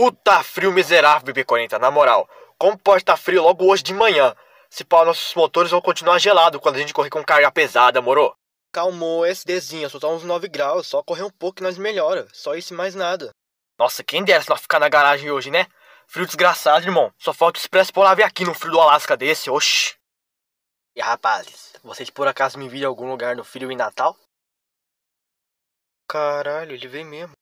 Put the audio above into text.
Puta, tá frio miserável, BB40, na moral. Como pode estar tá frio logo hoje de manhã? Se pau, nossos motores vão continuar gelados quando a gente correr com carga pesada, moro? Calmou, SDzinha, só tá uns 9 graus, só correr um pouco e nós melhora. Só isso e mais nada. Nossa, quem dera se nós ficar na garagem hoje, né? Frio desgraçado, irmão. Só falta o Expresso Polar vir aqui no frio do Alasca desse, oxi. E rapazes, vocês por acaso me viram em algum lugar no frio e Natal? Caralho, ele veio mesmo.